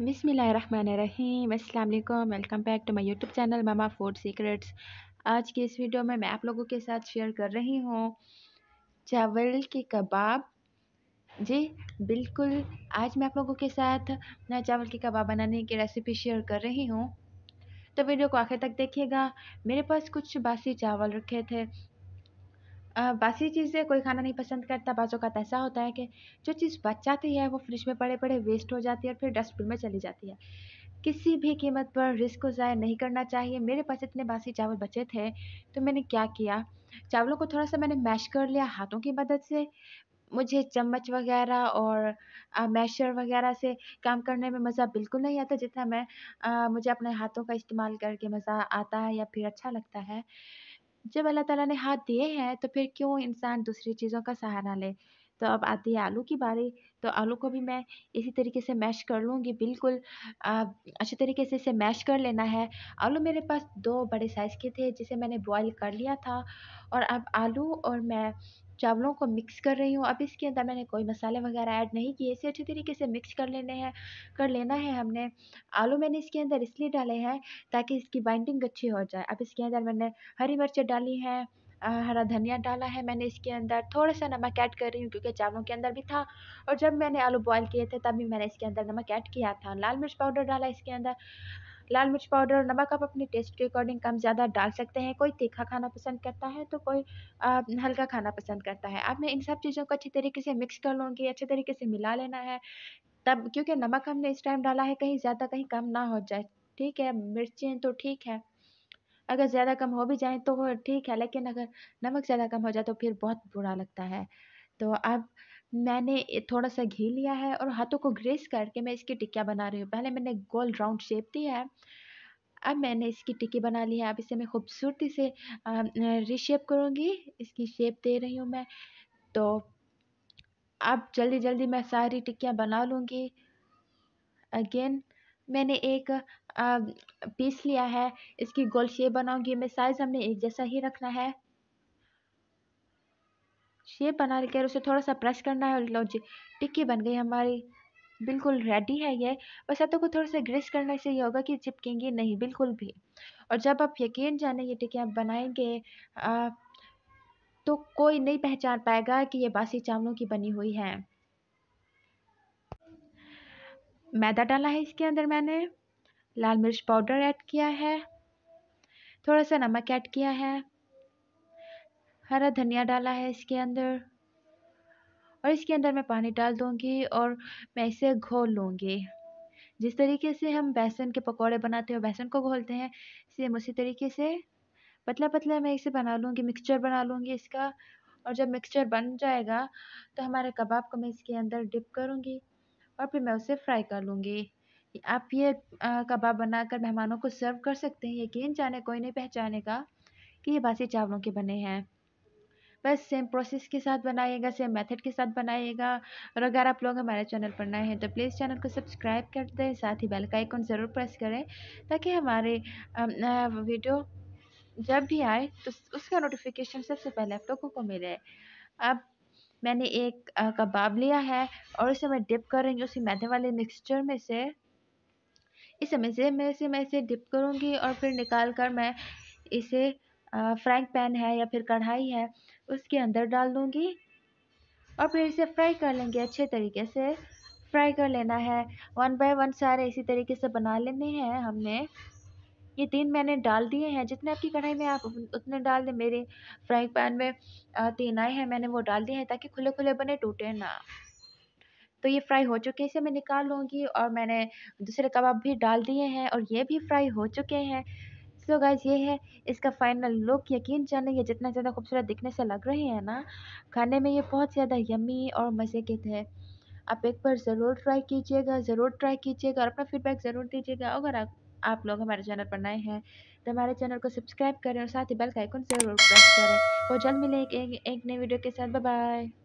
बिसमीम् अल्लाम welcome back to my YouTube channel mama food secrets आज की इस वीडियो में मैं आप लोगों के साथ शेयर कर रही हूँ चावल के कबाब जी बिल्कुल आज मैं आप लोगों के साथ अपना चावल के कबाब बनाने की रेसिपी शेयर कर रही हूँ तो वीडियो को आखिर तक देखिएगा मेरे पास कुछ बासी चावल रखे थे बासी चीज़ें कोई खाना नहीं पसंद करता बाज़ों का ऐसा होता है कि जो चीज़ बच जाती है वो फ्रिज में पड़े पड़े वेस्ट हो जाती है और फिर डस्टबिन में चली जाती है किसी भी कीमत पर रिस्क को ज़ाय नहीं करना चाहिए मेरे पास इतने बासी चावल बचे थे तो मैंने क्या किया चावलों को थोड़ा सा मैंने मैश कर लिया हाथों की मदद से मुझे चम्मच वगैरह और मैशर वगैरह से काम करने में मज़ा बिल्कुल नहीं आता जितना मैं आ, मुझे अपने हाथों का इस्तेमाल करके मज़ा आता है या फिर अच्छा लगता है जब अल्लाह ताला ने हाथ दिए हैं तो फिर क्यों इंसान दूसरी चीज़ों का सहारा ले तो अब आती है आलू की बारी तो आलू को भी मैं इसी तरीके से मैश कर लूँगी बिल्कुल अच्छे तरीके से इसे मैश कर लेना है आलू मेरे पास दो बड़े साइज़ के थे जिसे मैंने बॉईल कर लिया था और अब आलू और मैं चावलों को मिक्स कर रही हूँ अब इसके अंदर मैंने कोई मसाले वगैरह ऐड नहीं किए इसे अच्छे तरीके से मिक्स कर लेने हैं कर लेना है हमने आलू मैंने इसके अंदर इसलिए डाले हैं ताकि इसकी बाइंडिंग अच्छी हो जाए अब इसके अंदर मैंने हरी मिर्च डाली हैं हरा धनिया डाला है मैंने इसके अंदर थोड़ा सा नमक ऐड कर रही हूँ क्योंकि चावलों के अंदर भी था और जब मैंने आलू बॉयल किए थे तब भी मैंने इसके अंदर नमक ऐड किया था लाल मिर्च पाउडर डाला इसके अंदर लाल मिर्च पाउडर नमक आप अपने टेस्ट के अकॉर्डिंग कम ज़्यादा डाल सकते हैं कोई तीखा खाना पसंद करता है तो कोई हल्का खाना पसंद करता है अब मैं इन सब चीज़ों को अच्छी तरीके से मिक्स कर लूँगी अच्छे तरीके से मिला लेना है तब क्योंकि नमक हमने इस टाइम डाला है कहीं ज़्यादा कहीं कम ना हो जाए ठीक है मिर्चें तो ठीक है अगर ज़्यादा कम हो भी जाए तो ठीक है लेकिन अगर नमक ज़्यादा कम हो जाए तो फिर बहुत बुरा लगता है तो अब मैंने थोड़ा सा घी लिया है और हाथों को ग्रेस करके मैं इसकी टिक्कियाँ बना रही हूँ पहले मैंने गोल राउंड शेप दिया है अब मैंने इसकी टिक्की बना ली है अब इसे मैं खूबसूरती से रीशेप करूँगी इसकी शेप दे रही हूँ मैं तो अब जल्दी जल्दी मैं सारी टिक्कियाँ बना लूँगी अगेन मैंने एक पीस लिया है इसकी गोल शेप बनाऊँगी मैं साइज़ हमने एक जैसा ही रखना है शेप बना लेकर उसे थोड़ा सा प्रेस करना है और लो जी टिक्की बन गई हमारी बिल्कुल रेडी है ये बस हाथों तो को थोड़ा सा ग्रेस करने से ये होगा कि चिपकेंगी नहीं बिल्कुल भी और जब आप यकीन जाने ये टिक्कियाँ बनाएंगे आ, तो कोई नहीं पहचान पाएगा कि ये बासी चावलों की बनी हुई है मैदा डाला है इसके अंदर मैंने लाल मिर्च पाउडर ऐड किया है थोड़ा सा नमक ऐड किया है हरा धनिया डाला है इसके अंदर और इसके अंदर मैं पानी डाल दूंगी और मैं इसे घोल लूँगी जिस तरीके से हम बेसन के पकोड़े बनाते हैं बेसन को घोलते हैं सेम उसी तरीके से पतला पतला मैं इसे बना लूँगी मिक्सचर बना लूँगी इसका और जब मिक्सचर बन जाएगा तो हमारे कबाब को मैं इसके अंदर डिप करूँगी और फिर मैं उसे फ्राई कर लूँगी आप ये कबाब बनाकर मेहमानों को सर्व कर सकते हैं यकीन जाने कोई नहीं पहचानेगा कि ये बासी चावलों के बने हैं बस सेम प्रोसेस के साथ बनाइएगा सेम मेथड के साथ बनाइएगा और अगर आप लोग हमारे चैनल पर नए हैं तो प्लीज़ चैनल को सब्सक्राइब कर दें साथ ही बेल का आइकन ज़रूर प्रेस करें ताकि हमारे वीडियो जब भी आए तो उसका नोटिफिकेशन सबसे पहले आप लोगों को मिले अब मैंने एक कबाब लिया है और इसे मैं डिप हूँ उसी मैदे वाले मिक्सचर में से इस में से मैं इसे मैं इसे डिप करूँगी और फिर निकाल कर मैं इसे फ्राइंग पैन है या फिर कढ़ाई है उसके अंदर डाल दूँगी और फिर इसे फ्राई कर लेंगे अच्छे तरीके से फ्राई कर लेना है वन बाय वन सारे इसी तरीके से बना लेने हैं हमने ये तीन मैंने डाल दिए हैं जितने आपकी कढ़ाई में आप उतने डाल दें मेरे फ्राइंग पैन में तीन आए हैं मैंने वो डाल दिए हैं ताकि खुले खुले बने टूटे ना तो ये फ्राई हो चुके हैं इसे मैं निकाल लूँगी और मैंने दूसरे कबाब भी डाल दिए हैं और ये भी फ्राई हो चुके हैं सो तो गाइज ये है इसका फाइनल लुक यकीन जाने ये जितना ज़्यादा खूबसूरत दिखने से लग रहे हैं ना खाने में ये बहुत ज़्यादा यमी और मज़े के थे आप एक बार ज़रूर ट्राई कीजिएगा ज़रूर ट्राई कीजिएगा और अपना फीडबैक ज़रूर दीजिएगा अगर आप आप लोग हमारे चैनल पर नए हैं तो हमारे चैनल को सब्सक्राइब करें और साथ ही बेल का आइकन ज़रूर प्रेस करें और जल्द मिले एक, एक, एक नई वीडियो के साथ बाय